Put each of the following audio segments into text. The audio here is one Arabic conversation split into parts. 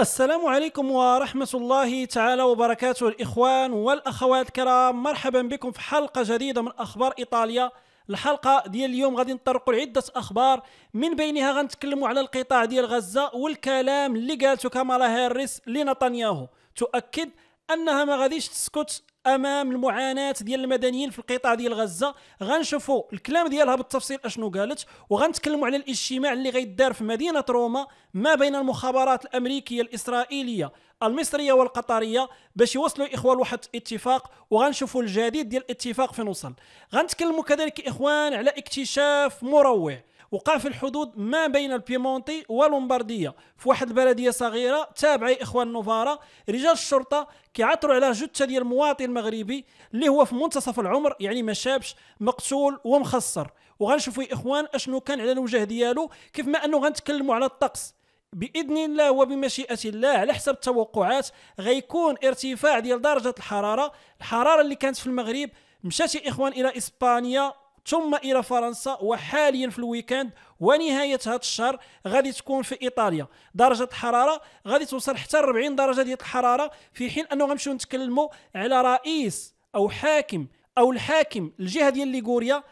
السلام عليكم ورحمة الله تعالى وبركاته الإخوان والأخوات الكرام مرحبا بكم في حلقة جديدة من أخبار إيطاليا الحلقة ديال اليوم غادي نطرقوا لعدة أخبار من بينها غنتكلموا على القطاع ديال غزة والكلام اللي قالته كامالا هيريس لنتنياهو تؤكد انها ما غاديش تسكت امام المعاناه ديال المدنيين في القطاع ديال غزه غنشوفوا الكلام ديالها بالتفصيل اشنو قالت وغنتكلموا على الاجتماع اللي غيدار في مدينه روما ما بين المخابرات الامريكيه الاسرائيليه المصريه والقطريه باش يوصلوا الاخوان لواحد الاتفاق وغنشوفوا الجديد ديال الاتفاق فين وصل غنتكلموا كذلك اخوان على اكتشاف مروع وقع في الحدود ما بين البيمونتي ولومباردية في واحد البلدية صغيرة تابعة إخوان نوفارا رجال الشرطة كيعثروا على جثة ديال مواطن مغربي اللي هو في منتصف العمر يعني ما شابش مقتول ومخسر وغنشوفوا إخوان أشنو كان على الوجه ديالو كيف ما أنه غنتكلموا على الطقس باذن الله وبمشيئه الله على حسب التوقعات غيكون ارتفاع ديال درجه الحراره الحراره اللي كانت في المغرب مشات اخوان الى اسبانيا ثم الى فرنسا وحاليا في الويكاند ونهايه هذا الشهر غادي تكون في ايطاليا درجه الحراره غادي توصل حتى 40 درجه ديال الحراره في حين انه غنمشيو نتكلموا على رئيس او حاكم او الحاكم الجهه ديال ليغوريا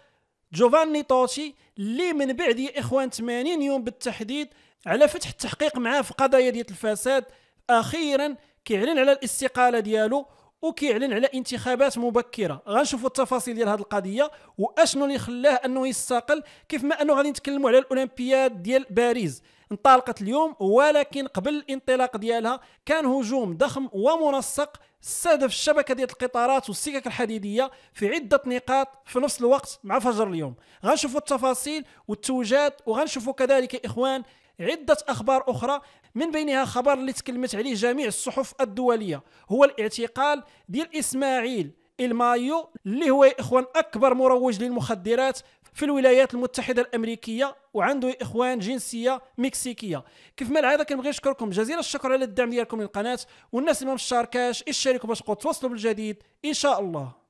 جوفاني توتي اللي من بعد يا اخوان 80 يوم بالتحديد على فتح التحقيق معاه في قضايا ديال الفساد اخيرا كيعلن على الاستقاله ديالو وكيعلن على انتخابات مبكره غنشوفوا التفاصيل ديال هذه القضيه واشنو اللي خلاه انه يستقل كيف ما انه غادي نتكلموا على الاولمبياد ديال باريس انطلقت اليوم ولكن قبل الانطلاق ديالها كان هجوم ضخم ومنسق استهدف الشبكه ديال القطارات والسكك الحديديه في عده نقاط في نفس الوقت مع فجر اليوم غنشوفوا التفاصيل والتوجات وغنشوفوا كذلك اخوان عدة أخبار أخرى من بينها خبر اللي تكلمت عليه جميع الصحف الدوليه هو الاعتقال ديال اسماعيل المايو اللي هو يا اخوان اكبر مروج للمخدرات في الولايات المتحده الامريكيه وعنده يا اخوان جنسيه مكسيكيه كيف ما العاده كنبغي نشكركم جزيل الشكر على الدعم ديالكم للقناه والناس اللي ما مشاركاش اشتركوا باش تبقوا تواصلوا بالجديد ان شاء الله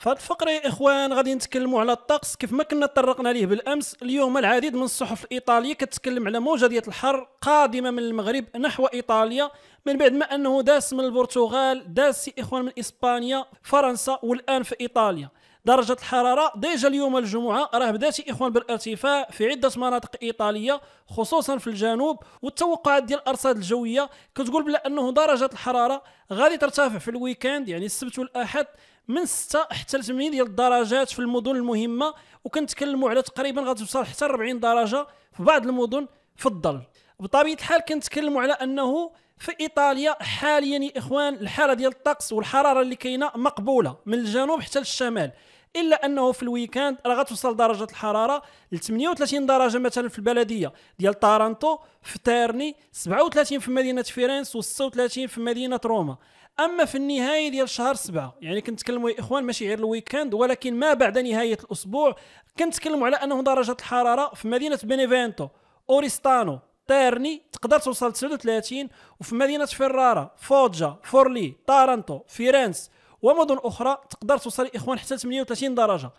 فهاد الفقرة يا إخوان غادي نتكلموا على الطقس كيف ما كنا تطرقنا ليه بالأمس اليوم العديد من الصحف الإيطالية كتتكلم على موجة ديال الحر قادمة من المغرب نحو إيطاليا من بعد ما أنه داس من البرتغال داس يا إخوان من إسبانيا فرنسا والآن في إيطاليا درجه الحراره ديجا اليوم الجمعه راه بدات اخوان بالارتفاع في عده مناطق ايطاليه خصوصا في الجنوب والتوقعات ديال الارصاد الجويه كتقول بلا انه درجه الحراره غادي ترتفع في الويكاند يعني السبت والاحد من 6 حتى 8 ديال الدرجات في المدن المهمه وكنتكلموا على تقريبا غتوصل حتى 40 درجه في بعض المدن في الظل بطبيعه الحال كنتكلموا على انه في ايطاليا حاليا يا اخوان الحاله ديال الطقس والحراره اللي كاينه مقبوله من الجنوب حتى للشمال الا انه في الويكاند راه غتوصل درجه الحراره ل 38 درجه مثلا في البلديه ديال طارنتو في تيرني 37 في مدينه فيرنس و 36 في مدينه روما اما في النهايه ديال شهر سبعة يعني كنتكلموا يا اخوان ماشي غير الويكاند ولكن ما بعد نهايه الاسبوع كنتكلموا على انه درجه الحراره في مدينه بينيفينتو اوريستانو تيرني تقدر توصل 39 وفي مدينه فيرارا فوجا فورلي طارنتو فيرنس ومدن اخرى تقدر توصل اخوان حتى 38 درجه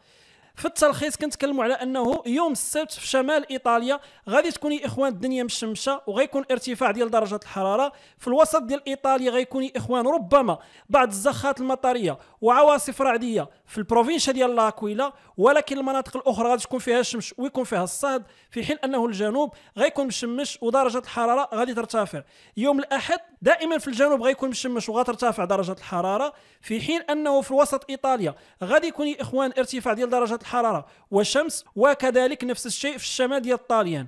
في التلخيص كنتكلموا على انه يوم السبت في شمال ايطاليا غادي تكون اخوان الدنيا مشمشه وغيكون ارتفاع ديال درجه الحراره في الوسط ديال ايطاليا غيكون اخوان ربما بعض الزخات المطريه وعواصف رعديه في البروفينشا ديال لاكويلا ولكن المناطق الاخرى غادي تكون فيها الشمس ويكون فيها الصهد في حين انه الجنوب غيكون مشمش ودرجه الحراره غادي ترتفع يوم الاحد دائما في الجنوب غيكون مشمش وغترتفع درجه الحراره في حين انه في وسط ايطاليا غادي يكون اخوان ارتفاع ديال درجه درجات الحراره والشمس وكذلك نفس الشيء في الشمال ديال الطاليان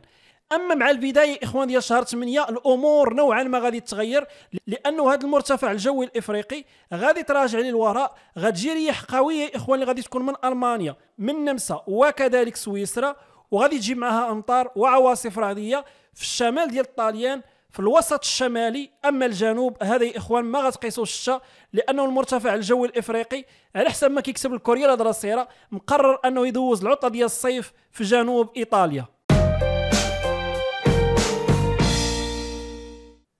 اما مع البدايه اخوان ديال شهر 8 الامور نوعا ما غادي تتغير لانه هذا المرتفع الجوي الافريقي غادي تراجع للوراء غتجي رياح قويه اخوان اللي غادي تكون من المانيا من النمسا وكذلك سويسرا وغادي تجي معها امطار وعواصف رعديه في الشمال ديال الطاليان في الوسط الشمالي اما الجنوب هذه اخوان ما غتقيسوش الشتاء لانه المرتفع الجوي الافريقي على حسب ما كيكسب الكوريا الهضره الصغيره مقرر انه يدوز العطله ديال الصيف في جنوب ايطاليا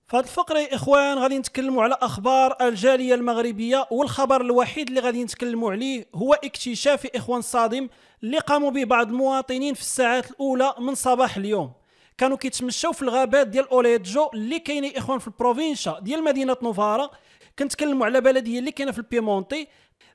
في هذه الفقرة إخوان غادي نتكلموا على أخبار الجالية المغربية والخبر الوحيد اللي غادي نتكلموا عليه هو اكتشاف إخوان صادم اللي قاموا به بعض المواطنين في الساعات الأولى من صباح اليوم كانوا كيتمشاو في الغابات ديال اوليتجو اللي كاينه اخوان في البروفينشا ديال مدينه نوفارا كنتكلموا على بلديه اللي كاينه في البيمونتي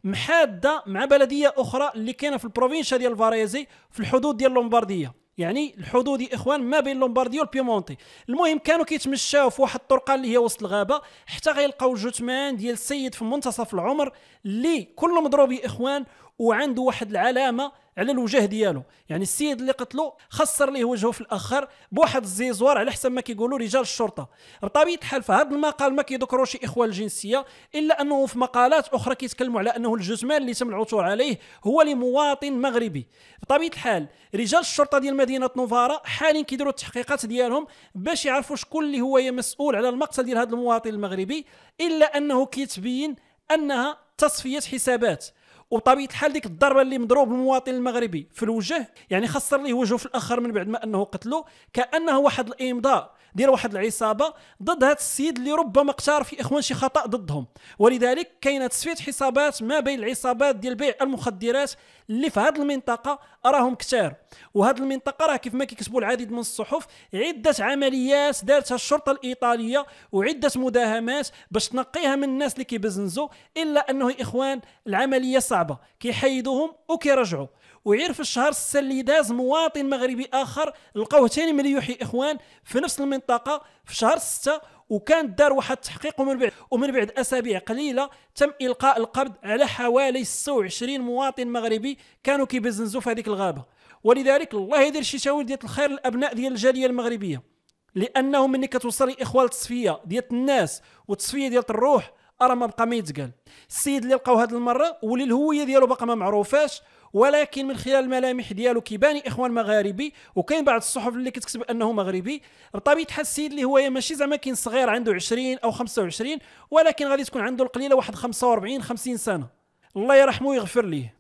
محاده مع بلديه اخرى اللي كاينه في البروفينشا ديال فاريزي في الحدود ديال لومبارديه يعني الحدود اخوان ما بين لومبارديو والبيمونتي المهم كانوا كيتمشاو في واحد الطرقه اللي هي وسط الغابه حتى غيلقاو جثمان ديال السيد في منتصف العمر اللي كله مضروب اخوان وعنده واحد العلامه على الوجه ديالو يعني السيد اللي قتلو خسر ليه وجهه في الاخر بواحد الزيزوار على حسب ما كيقولوا رجال الشرطه بطبيعه الحال في هذا المقال ما كيذكروش اخوان الجنسيه الا انه في مقالات اخرى كيتكلموا على انه الجثمان اللي تم العثور عليه هو لمواطن مغربي بطبيعه الحال رجال الشرطه ديال مدينه نوفارا حاليا كيديروا التحقيقات ديالهم باش يعرفوا شكون اللي هو مسؤول على المقتل ديال هذا المواطن المغربي الا انه كيتبين انها تصفيه حسابات وطبيعه الحال ديك الضربه اللي مضروب المواطن المغربي في الوجه يعني خسر ليه وجهه في الاخر من بعد ما انه قتلو كانه واحد الامضاء ديال واحد العصابه ضد هذا السيد اللي ربما اقترف في اخوان شي خطا ضدهم ولذلك كاينه تصفيه حسابات ما بين العصابات ديال بيع المخدرات اللي في هذه المنطقه راهم كثار وهذه المنطقه راه كيف ما كيكتبوا العديد من الصحف عده عمليات دارتها الشرطه الايطاليه وعده مداهمات باش تنقيها من الناس اللي كيبزنزوا الا انه اخوان العمليه صعبه كيحيدوهم وكيرجعوا وعير في الشهر السنه اللي داز مواطن مغربي اخر لقوه ثاني مليوحي اخوان في نفس المنطقه في شهر 6 وكان دار واحد التحقيق ومن بعد ومن بعد اسابيع قليله تم القاء القبض على حوالي 26 مواطن مغربي كانوا كيبزنزو في هذيك الغابه ولذلك الله يدير شي تاول ديال الخير للابناء ديال الجاليه المغربيه لانه ملي كتوصل الاخوه التصفيه ديال الناس والتصفيه ديال الروح راه ما بقى ما يتقال السيد اللي لقاو هذه المره واللي الهويه ديالو باقا ما معروفاش ولكن من خلال الملامح ديالو كيباني اخوان مغاربي وكاين بعض الصحف اللي كتكتب انه مغربي بطبيعه الحال السيد اللي هو ماشي زعما كاين صغير عنده 20 او 25 ولكن غادي تكون عنده القليله واحد 45 50 سنه الله يرحمه ويغفر ليه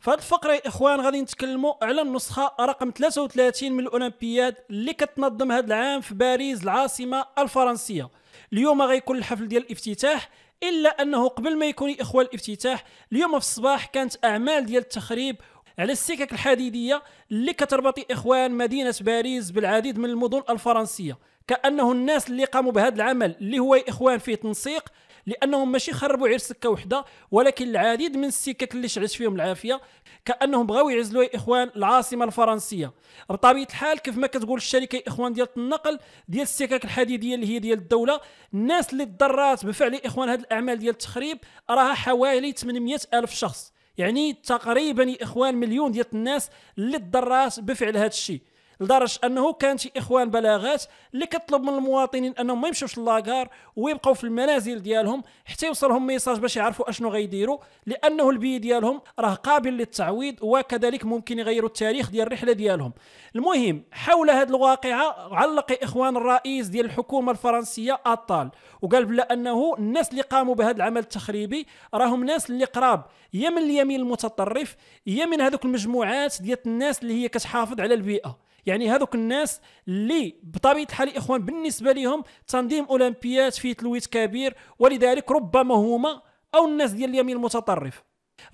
في الفقره يا اخوان غادي نتكلموا على النسخه رقم 33 من الاولمبياد اللي كتنظم هذا العام في باريس العاصمه الفرنسيه اليوم غيكون الحفل ديال الافتتاح الا انه قبل ما يكون اخوان الافتتاح اليوم في الصباح كانت اعمال ديال التخريب على السكك الحديديه اللي كتربط اخوان مدينه باريس بالعديد من المدن الفرنسيه كانه الناس اللي قاموا بهذا العمل اللي هو اخوان فيه تنسيق لانهم ماشي خربوا غير سكه وحده ولكن العديد من السكك اللي شعلت فيهم العافيه كانهم بغاو يعزلوا يا اخوان العاصمه الفرنسيه بطبيعه الحال كيف ما كتقول الشركه يا اخوان ديال النقل ديال السكك الحديديه اللي هي ديال الدوله الناس اللي تضرات بفعل يا اخوان هذه الاعمال ديال التخريب راها حوالي 800 الف شخص يعني تقريبا يا اخوان مليون ديال الناس اللي تضرات بفعل هذا الشيء لدرجه انه كان شي اخوان بلاغات اللي كطلب من المواطنين انهم ما يمشوش للاكار ويبقاو في المنازل ديالهم حتى يوصلهم ميساج باش يعرفوا اشنو غيديروا لانه البي ديالهم راه قابل للتعويض وكذلك ممكن يغيروا التاريخ ديال الرحله ديالهم المهم حول هذه الواقعه علق اخوان الرئيس ديال الحكومه الفرنسيه اطال وقال بلا انه الناس اللي قاموا بهذا العمل التخريبي راهم ناس اللي قراب يا من اليمين المتطرف يا من هذوك المجموعات ديال الناس اللي هي كتحافظ على البيئه يعني هذوك الناس اللي بطبيعه الحال اخوان بالنسبه لهم تنظيم اولمبيات فيه تلويت كبير ولذلك ربما هما او الناس ديال اليمين المتطرف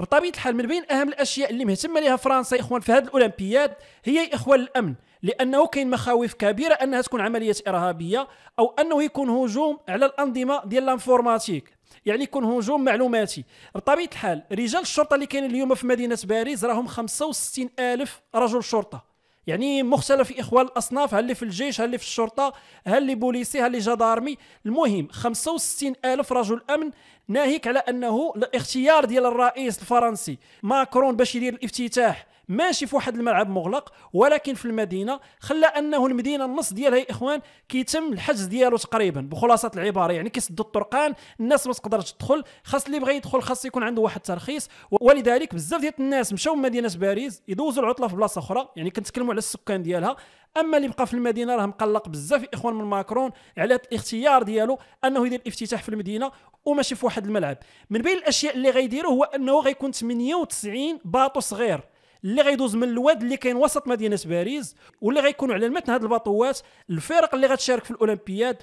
بطبيعه الحال من بين اهم الاشياء اللي مهتمه لها فرنسا اخوان في هذه الاولمبياد هي اخوان الامن لانه كاين مخاوف كبيره انها تكون عمليه ارهابيه او انه يكون هجوم على الانظمه ديال الانفورماتيك يعني يكون هجوم معلوماتي بطبيعه الحال رجال الشرطه اللي كاينين اليوم في مدينه باريس راهم 65 الف رجل شرطه يعني مختلف اخوان الأصناف هل في الجيش هل في الشرطة هل بوليسي هل جدارمي المهم 65 ألف رجل أمن ناهيك على أنه الاختيار ديال الرئيس الفرنسي ماكرون باش يدير الافتتاح ماشي في واحد الملعب مغلق ولكن في المدينه خلى انه المدينه النص ديالها يا اخوان كيتم الحجز ديالو تقريبا بخلاصه العباره يعني كيسدوا الطرقان الناس ما تقدرش تدخل خاص اللي بغى يدخل خاص يكون عنده واحد الترخيص ولذلك بزاف ديال الناس مشاو مدينه باريس يدوزوا العطله في بلاصه اخرى يعني كنتكلموا على السكان ديالها اما اللي بقى في المدينه راه مقلق بزاف اخوان من ماكرون على الاختيار ديالو انه يدير افتتاح في المدينه وماشي في واحد الملعب من بين الاشياء اللي غيديروا هو انه غيكون 98 باطو صغير اللي غيدوز من الواد اللي كاين وسط مدينه باريس واللي غيكونوا على المتن هاد الباطوات الفرق اللي غتشارك في الاولمبياد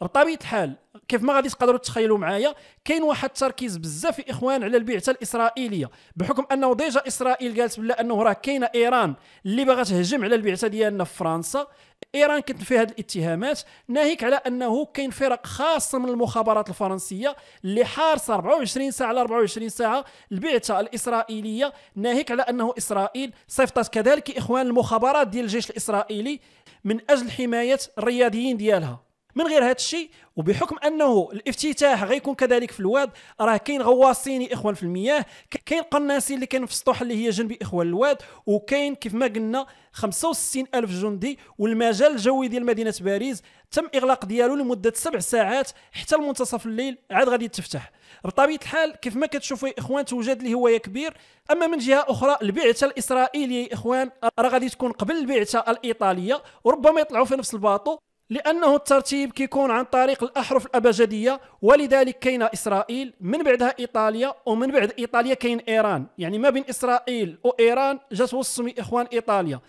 بطبيعه الحال كيف ما غادي تقدروا تتخيلوا معايا كاين واحد التركيز بزاف اخوان على البعثه الاسرائيليه بحكم انه ديجا اسرائيل قالت بلا انه راه كاينه ايران اللي باغا تهجم على البعثه ديالنا في فرنسا ايران كانت فيها هذه الاتهامات ناهيك على انه كاين فرق خاصه من المخابرات الفرنسيه اللي حارسه 24 ساعه على 24 ساعه البعثه الاسرائيليه ناهيك على انه اسرائيل صيفطت كذلك اخوان المخابرات ديال الجيش الاسرائيلي من اجل حمايه الرياضيين ديالها من غير هذا الشيء وبحكم انه الافتتاح غيكون كذلك في الواد راه كاين غواصين يا اخوان في المياه كاين قناصين اللي كانوا في السطوح اللي هي جنب اخوان الواد وكاين كيف ما قلنا 65 الف جندي والمجال الجوي ديال مدينه باريس تم اغلاق ديالو لمده سبع ساعات حتى منتصف الليل عاد غادي تفتح بطبيعه الحال كيف ما كتشوفوا يا اخوان توجد لهوايه كبير اما من جهه اخرى البعثه الاسرائيليه يا اخوان راه غادي تكون قبل البعثه الايطاليه وربما يطلعوا في نفس الباطو لانه الترتيب كيكون عن طريق الاحرف الابجديه ولذلك كاين اسرائيل من بعدها ايطاليا ومن بعد ايطاليا كاين ايران يعني ما بين اسرائيل وايران جات وسط اخوان ايطاليا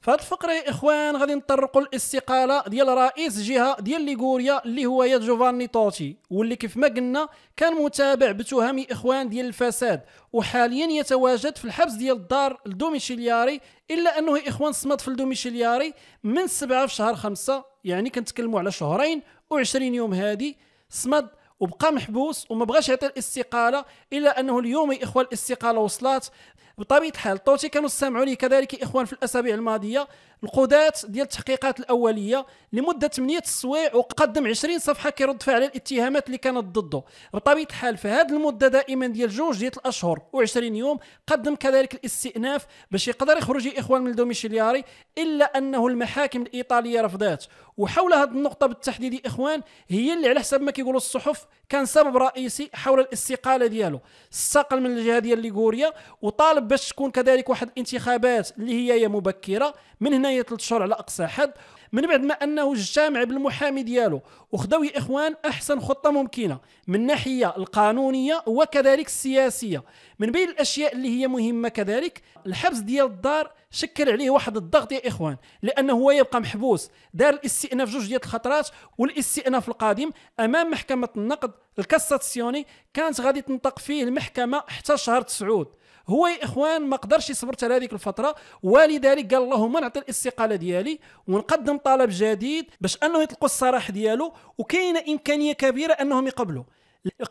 في الفقره يا اخوان غادي نطرقوا الاستقاله ديال رئيس جهه ديال ليغوريا اللي هو يا جوفاني توتي واللي كيف ما قلنا كان متابع بتهم اخوان ديال الفساد وحاليا يتواجد في الحبس ديال الدار الدوميشيلياري الا انه اخوان صمد في الدوميشيلياري من 7 في شهر 5 يعني كنتكلموا على شهرين و20 يوم هادي صمد وبقى محبوس وما بغاش يعطي الاستقاله الا انه اليوم يا اخوان الاستقاله وصلات بطبيعه الحال طوتي كانوا سامعوني كذلك اخوان في الاسابيع الماضيه القضات ديال التحقيقات الاوليه لمده 8 السوايع وقدم 20 صفحه كيرد فيها على الاتهامات اللي كانت ضده بطبيعه الحال في هذه المده دائما ديال جوج ديال الاشهر و20 يوم قدم كذلك الاستئناف باش يقدر يخرج اخوان من الدوميشيلياري الا انه المحاكم الايطاليه رفضات وحول هذه النقطه بالتحديد اخوان هي اللي على حسب ما كيقولوا الصحف كان سبب رئيسي حول الاستقاله ديالو استقل من الجهه ديال ليغوريا وطالب باش تكون كذلك واحد الانتخابات اللي هي مبكره من هنا جنايه ثلاث شهور على اقصى حد من بعد ما انه اجتمع بالمحامي ديالو وخداو يا اخوان احسن خطه ممكنه من ناحيه القانونيه وكذلك السياسيه من بين الاشياء اللي هي مهمه كذلك الحبس ديال الدار شكل عليه واحد الضغط يا اخوان لانه هو يبقى محبوس دار الاستئناف جوج ديال الخطرات والاستئناف القادم امام محكمه النقد الكاساسيوني كانت غادي تنطق فيه المحكمه حتى شهر تسعود هو يا اخوان ما قدرش يصبر حتى هذيك الفتره ولذلك قال اللهم نعطي الاستقاله ديالي ونقدم طلب جديد باش انه يطلقوا الصراح ديالو وكاينه امكانيه كبيره انهم يقبلوا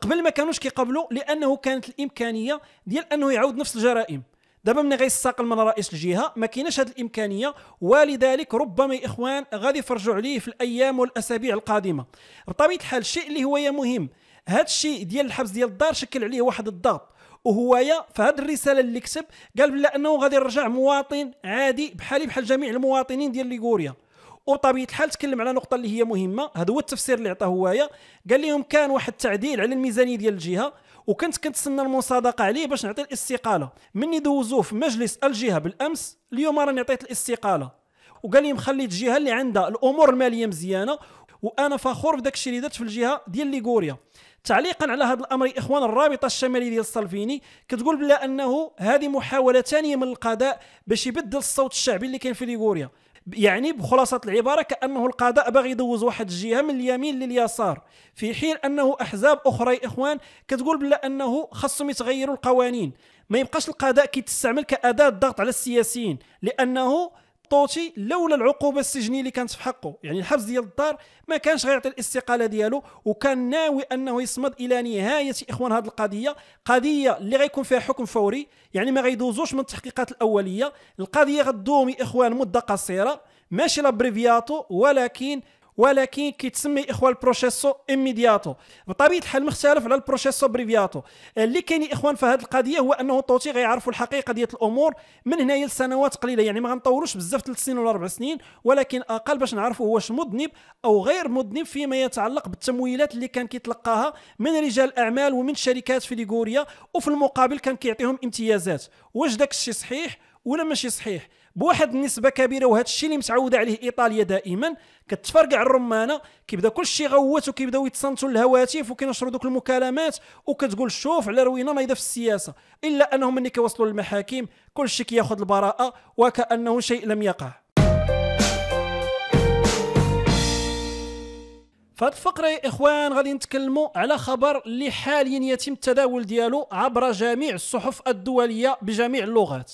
قبل ما كانوش كيقبلوا لانه كانت الامكانيه ديال انه يعود نفس الجرائم دابا ملي غيستقل من رئيس الجهه ما كايناش هذه الامكانيه ولذلك ربما يا اخوان غادي يفرجوا عليه في الايام والاسابيع القادمه بطبيعه الحال الشيء اللي هو مهم هذا الشيء ديال الحبس ديال الدار شكل عليه واحد الضغط وهوايا في هذه الرساله اللي كتب قال بلا انه غادي يرجع مواطن عادي بحالي بحال جميع المواطنين ديال ليغوريا وبطبيعه الحال تكلم على نقطه اللي هي مهمه هذا هو التفسير اللي عطاه هوايا قال لهم كان واحد التعديل على الميزانيه ديال الجهه وكنت كنتسنى المصادقه عليه باش نعطي الاستقاله مني دوزوه في مجلس الجهه بالامس اليوم راني عطيت الاستقاله وقال لهم خليت الجهه اللي عندها الامور الماليه مزيانه وانا فخور بداك الشيء اللي درت في الجهه ديال ليغوريا تعليقا على هذا الامر يا اخوان الرابطه الشماليه ديال الصلفيني كتقول بلا انه هذه محاوله ثانيه من القضاء باش يبدل الصوت الشعبي اللي كان في ليغوريا يعني بخلاصة العبارة كأنه القضاء باغي يدوز واحد الجهة من اليمين لليسار في حين أنه أحزاب أخرى يا إخوان كتقول بلا أنه خاصهم يتغيروا القوانين ما يبقاش القضاء كيتستعمل كأداة ضغط على السياسيين لأنه طوتي لولا العقوبه السجنيه اللي كانت في حقه يعني الحبس ديال الدار ما كانش غيعطي الاستقاله ديالو وكان ناوي انه يصمد الى نهايه اخوان هذه القضيه قضيه اللي غيكون فيها حكم فوري يعني ما غيدوزوش من التحقيقات الاوليه القضيه غدوم اخوان مده قصيره ماشي لابريفياتو ولكن ولكن كيتسمى اخوان البروشيسو اميدياتو بطبيعه الحال مختلف على البروشيسو بريفياتو اللي كاين اخوان في هذه القضيه هو انه الطوطي غيعرفوا الحقيقه ديال الامور من هنايا لسنوات قليله يعني ما غنطولوش بزاف ثلاث سنين ولا اربع سنين ولكن اقل باش نعرفوا واش مذنب او غير مذنب فيما يتعلق بالتمويلات اللي كان كيتلقاها من رجال الاعمال ومن شركات في ليغوريا وفي المقابل كان كيعطيهم امتيازات واش داك الشيء صحيح ولا ماشي صحيح بواحد النسبه كبيره وهذا الشيء اللي متعوده عليه ايطاليا دائما كتفرقع الرمانه كيبدا كلشي غوت وكيبداو يتصنتوا الهواتف وكينشروا دوك المكالمات وكتقول شوف على روينا نايضه في السياسه الا انهم ملي كيوصلوا للمحاكم كلشي كياخذ البراءه وكانه شيء لم يقع فهاد الفقرة يا إخوان غادي نتكلموا على خبر اللي حاليا يتم التداول ديالو عبر جميع الصحف الدولية بجميع اللغات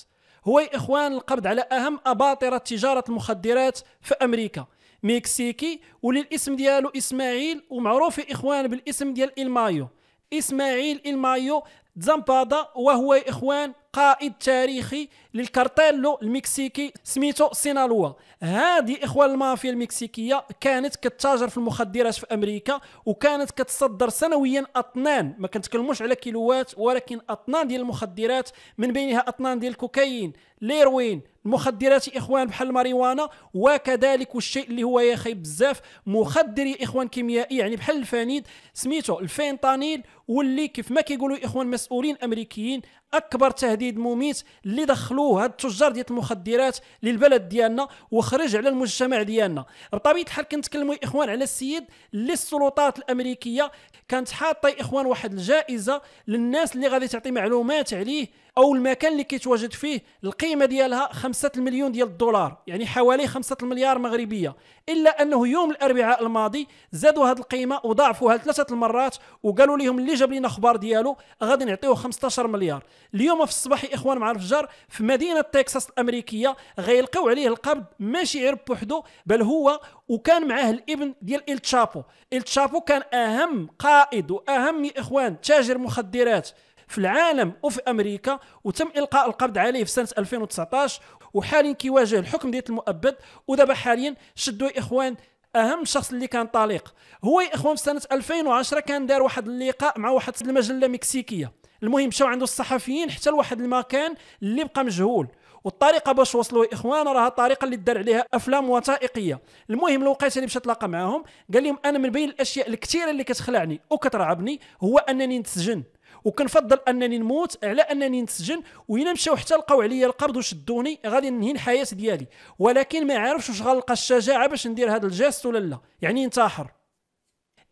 هو يا إخوان القبض على أهم أباطرة تجارة المخدرات في أمريكا مكسيكي واللي الاسم ديالو إسماعيل ومعروف يا إخوان بالاسم ديال إلمايو اسماعيل المايو تزامبادا وهو يا اخوان قائد تاريخي للكارتيلو المكسيكي سميتو سينالوا هذه اخوان المافيا المكسيكيه كانت كتاجر في المخدرات في امريكا وكانت كتصدر سنويا اطنان ما كنتكلموش على كيلوات ولكن اطنان ديال المخدرات من بينها اطنان ديال الكوكايين ليروين المخدرات اخوان بحال الماريوانا وكذلك الشيء اللي هو يا خيب بزاف مخدر يا اخوان كيميائي يعني بحال الفنيد سميتو الفينتانيل واللي كيف ما كيقولوا اخوان مسؤولين امريكيين اكبر تهديد مميت اللي دخلوه هاد التجار ديال المخدرات للبلد ديالنا وخرج على المجتمع ديالنا بطبيعه الحال كنتكلموا اخوان على السيد اللي السلطات الامريكيه كانت حاطه اخوان واحد الجائزه للناس اللي غادي تعطي معلومات عليه او المكان اللي كيتواجد فيه القيمه ديالها 5 المليون ديال الدولار يعني حوالي 5 المليار مغربيه الا انه يوم الاربعاء الماضي زادوا هذه القيمه وضاعفوها ثلاثه المرات وقالوا لهم اللي جاب لنا اخبار ديالو غادي نعطيوه 15 مليار اليوم في الصباح يا اخوان مع الفجر في مدينه تكساس الامريكيه غيلقاو عليه القبض ماشي غير بوحدو بل هو وكان معاه الابن ديال التشابو التشابو كان اهم قائد واهم يا اخوان تاجر مخدرات في العالم وفي امريكا وتم القاء القبض عليه في سنه 2019 وحاليا كيواجه الحكم ديال المؤبد ودابا حاليا شدوا اخوان اهم شخص اللي كان طليق هو يا اخوان في سنه 2010 كان دار واحد اللقاء مع واحد المجله مكسيكيه المهم مشاو عنده الصحفيين حتى لواحد المكان اللي بقى مجهول والطريقه باش وصلوا يا اخوان راها الطريقه اللي دار عليها افلام وثائقيه المهم الوقيته اللي مشى تلاقى معاهم قال لهم انا من بين الاشياء الكثيره اللي كتخلعني وكترعبني هو انني نتسجن وكنفضل انني نموت على انني نسجن وين مشاو حتى لقاو عليا القرض وشدوني غادي ننهي الحياه ديالي ولكن ما عارفش واش غنلقى الشجاعه باش ندير هذا الجيست ولا لا يعني انتحر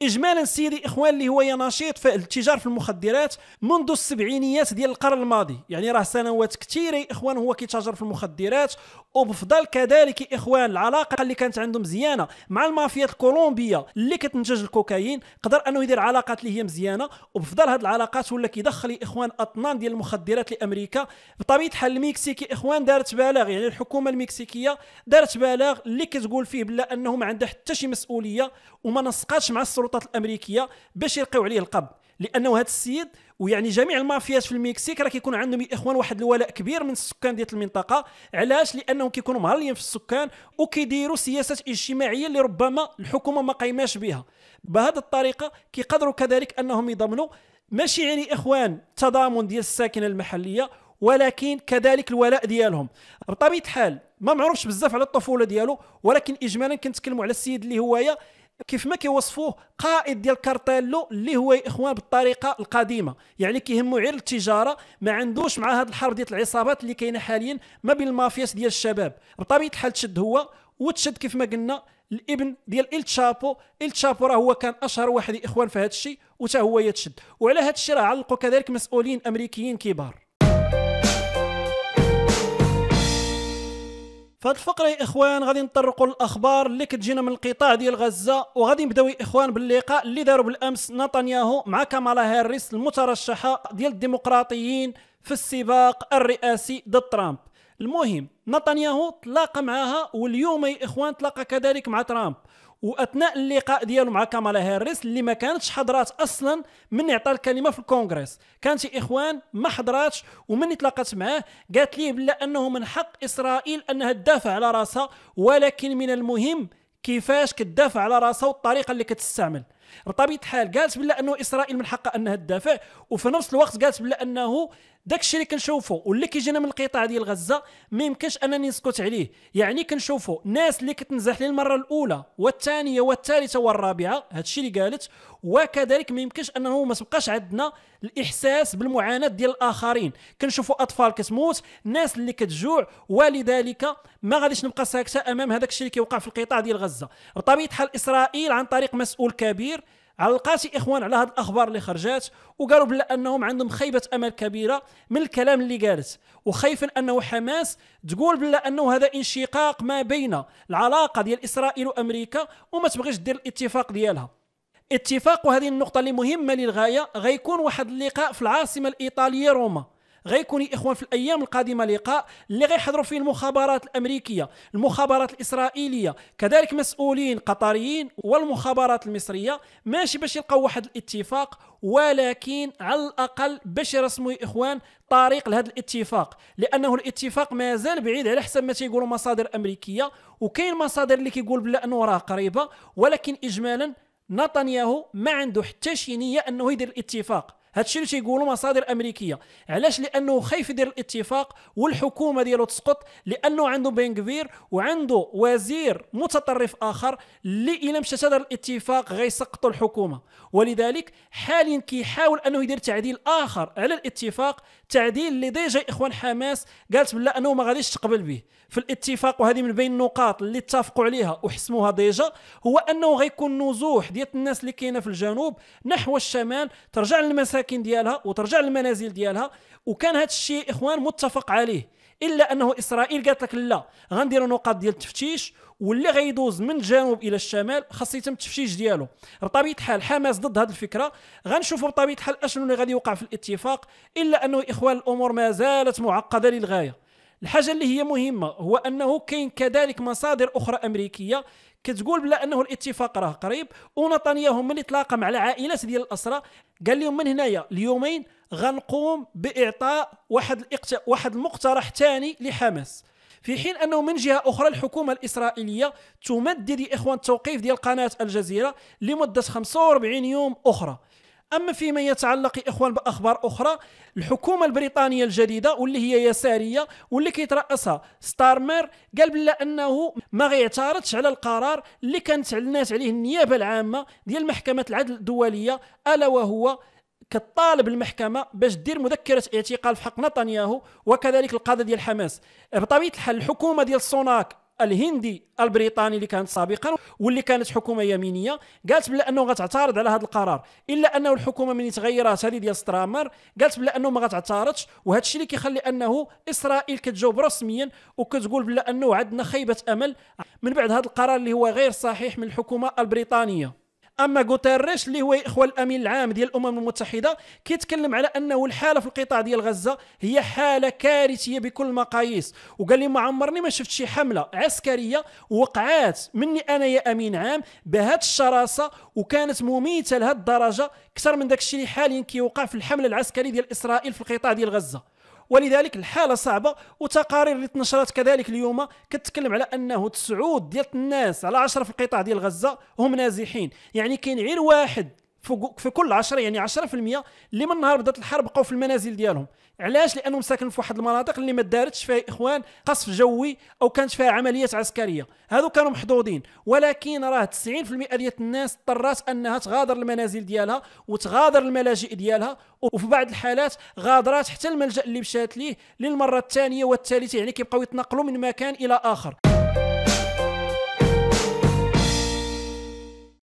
اجمالا سيدي اخوان اللي هو نشيط في التجار في المخدرات منذ السبعينيات ديال القرن الماضي يعني راه سنوات كثيره اخوان هو كيتاجر في المخدرات وبفضل كذلك اخوان العلاقه اللي كانت عنده مزيانه مع المافيا الكولومبيه اللي كتنتج الكوكايين قدر انه يدير علاقات اللي هي مزيانه وبفضل هاد العلاقات ولا كيدخل اخوان اطنان ديال المخدرات لامريكا بطبيعه الحال المكسيكي اخوان دارت بالغ يعني الحكومه المكسيكيه دارت بالغ اللي كتقول فيه بلا انه ما عندها حتى شي مسؤوليه وما نسقاتش مع السلطة السلطات الامريكيه باش يلقيو عليه القبض لانه هذا السيد ويعني جميع المافيات في المكسيك راه كيكون عندهم الاخوان واحد الولاء كبير من السكان ديال المنطقه علاش لانهم كيكونوا مهلين في السكان وكيديروا سياسات اجتماعيه اللي ربما الحكومه ما قيماش بها بهذه الطريقه كيقدروا كذلك انهم يضمنوا ماشي يعني اخوان تضامن ديال الساكنه المحليه ولكن كذلك الولاء ديالهم بطبيعه الحال ما معروفش بزاف على الطفوله ديالو ولكن اجمالا كنتكلموا على السيد اللي هوايا كيف ما كيوصفوه قائد ديال كارتيلو اللي هو الاخوان بالطريقه القديمه يعني كيهمو غير التجاره ما عندوش مع هذه الحرب ديال العصابات اللي كاينه حاليا ما بين المافياس ديال الشباب بطبيعه الحال تشد هو وتشد كيف ما قلنا الابن ديال ال تشابو ال تشابو راه هو كان اشهر واحد الاخوان في هذا الشيء وتا هو يتشد وعلى هذا الشيء راه علقوا كذلك مسؤولين امريكيين كبار فهاد الفقره يا اخوان غادي نطرقوا الاخبار اللي كتجينا من القطاع ديال غزه وغادي نبداو يا اخوان باللقاء اللي داروا بالامس نتنياهو مع كامالا هاريس المترشحه ديال الديمقراطيين في السباق الرئاسي ضد ترامب المهم نتنياهو تلاقى معها واليوم يا اخوان تلاقى كذلك مع ترامب واثناء اللقاء ديالو مع كامالا هاريس اللي ما كانتش حضرات اصلا من عطى الكلمه في الكونغرس كانت شي اخوان ما حضراتش ومن تلاقات معاه قالت ليه بلا انه من حق اسرائيل انها تدافع على راسها ولكن من المهم كيفاش كتدافع على راسها والطريقه اللي كتستعمل بطبيعه الحال قالت بلا انه اسرائيل من حقها انها تدافع وفي نفس الوقت قالت بلا انه داك الشيء اللي كنشوفه واللي كيجينا من القطاع ديال غزه ما يمكنش انني نسكت عليه يعني كنشوفه ناس اللي كتنزح للمره الاولى والثانيه والثالثه والرابعه هذا الشيء اللي قالت وكذلك ما يمكنش انه ما تبقاش عندنا الاحساس بالمعاناه ديال الاخرين كنشوفوا اطفال كتموت ناس اللي كتجوع ولذلك ما غاديش نبقى ساكته امام هذاك الشيء اللي كيوقع في القطاع ديال غزه بطبيعه الحال اسرائيل عن طريق مسؤول كبير على القاسي اخوان على هذه الاخبار اللي خرجات وقالوا بلا انهم عندهم خيبه امل كبيره من الكلام اللي قالت وخايفا انه حماس تقول بلا انه هذا انشقاق ما بين العلاقه ديال اسرائيل وامريكا وما تبغيش دير الاتفاق ديالها اتفاق وهذه النقطه اللي مهمه للغايه غيكون واحد اللقاء في العاصمه الايطاليه روما غيكون اخوان في الايام القادمه لقاء اللي غيحضروا فيه المخابرات الامريكيه المخابرات الاسرائيليه كذلك مسؤولين قطريين والمخابرات المصريه ماشي باش يلقاو واحد الاتفاق ولكن على الاقل باش يرسموا اخوان طريق لهذا الاتفاق لانه الاتفاق مازال بعيد على حسب ما تيقولوا مصادر امريكيه وكاين مصادر اللي كيقول بلا انه راه قريبه ولكن اجمالا نتنياهو ما عنده حتى شي نيه انه يدير الاتفاق هادشي اللي تيقولوا مصادر امريكيه علاش لانه خايف يدير الاتفاق والحكومه ديالو تسقط لانه عنده بنكفير وعنده وزير متطرف اخر اللي الا مشى هذا الاتفاق غيسقطوا الحكومه ولذلك حاليا كيحاول انه يدير تعديل اخر على الاتفاق تعديل اللي ديجا اخوان حماس قالت بلا انه ما غاديش تقبل به في الاتفاق وهذه من بين النقاط اللي اتفقوا عليها وحسموها ديجا هو انه غيكون نزوح ديال الناس اللي كاينه في الجنوب نحو الشمال ترجع للمساجد الاماكن ديالها وترجع للمنازل ديالها وكان هذا الشيء اخوان متفق عليه الا انه اسرائيل قالت لك لا غنديروا نقاط ديال التفتيش واللي غيدوز من الجنوب الى الشمال خاص يتم التفتيش ديالو بطبيعه الحال حماس ضد هذه الفكره غنشوفوا بطبيعه الحال اشنو اللي غادي يوقع في الاتفاق الا انه اخوان الامور ما زالت معقده للغايه الحاجه اللي هي مهمه هو انه كاين كذلك مصادر اخرى امريكيه كتقول بلا انه الاتفاق راه قريب ونتنيا هما اللي تلاقى مع العائلات ديال الاسرى قال لهم من هنايا اليومين غنقوم باعطاء واحد الاقت... واحد المقترح ثاني لحماس في حين انه من جهه اخرى الحكومه الاسرائيليه تمدد اخوان التوقيف ديال قناه الجزيره لمده 45 يوم اخرى أما فيما يتعلق إخوان بأخبار أخرى الحكومة البريطانية الجديدة واللي هي يسارية واللي كيترأسها ستارمر قال بلا أنه ما غيعترضش على القرار اللي كانت علنات عليه النيابة العامة ديال محكمة العدل الدولية ألا وهو كطالب المحكمه باش دير مذكره اعتقال في حق نتنياهو وكذلك القاده ديال حماس بطبيعه الحال الحكومه ديال سوناك الهندي البريطاني اللي كانت سابقا واللي كانت حكومه يمينيه قالت بلا انه غتعترض على هذا القرار الا انه الحكومه من تغيرات هذه ديال سترامر قالت بلا انه ما غتعترضش وهذا الشيء اللي كيخلي انه اسرائيل كتجاوب رسميا وكتقول بلا انه عندنا خيبه امل من بعد هذا القرار اللي هو غير صحيح من الحكومه البريطانيه اما غوتيريش اللي هو اخوان الامين العام ديال الامم المتحده كيتكلم على انه الحاله في القطاع ديال غزه هي حاله كارثيه بكل المقاييس وقال لي ما عمرني ما شفت شي حمله عسكريه وقعات مني انا يا امين عام بهذه الشراسه وكانت مميته لهذه الدرجه اكثر من داك الشيء اللي حاليا كيوقع في الحمله العسكريه ديال اسرائيل في القطاع ديال غزه ولذلك الحاله صعبه وتقارير اللي تنشرت كذلك اليوم كتكلم على انه تسعود ديال الناس على 10 في القطاع ديال غزه هم نازحين يعني كاين غير واحد في كل 10 يعني 10% اللي من نهار بدات الحرب بقاو في المنازل ديالهم علاش لانهم ساكنين في واحد المناطق اللي ما دارتش فيها اخوان قصف جوي او كانت فيها عمليات عسكريه هذو كانوا محظوظين ولكن راه 90% ديال الناس اضطرات انها تغادر المنازل ديالها وتغادر الملاجئ ديالها وفي بعض الحالات غادرات حتى الملجا اللي مشات ليه للمره الثانيه والثالثه يعني كيبقاو يتنقلوا من مكان الى اخر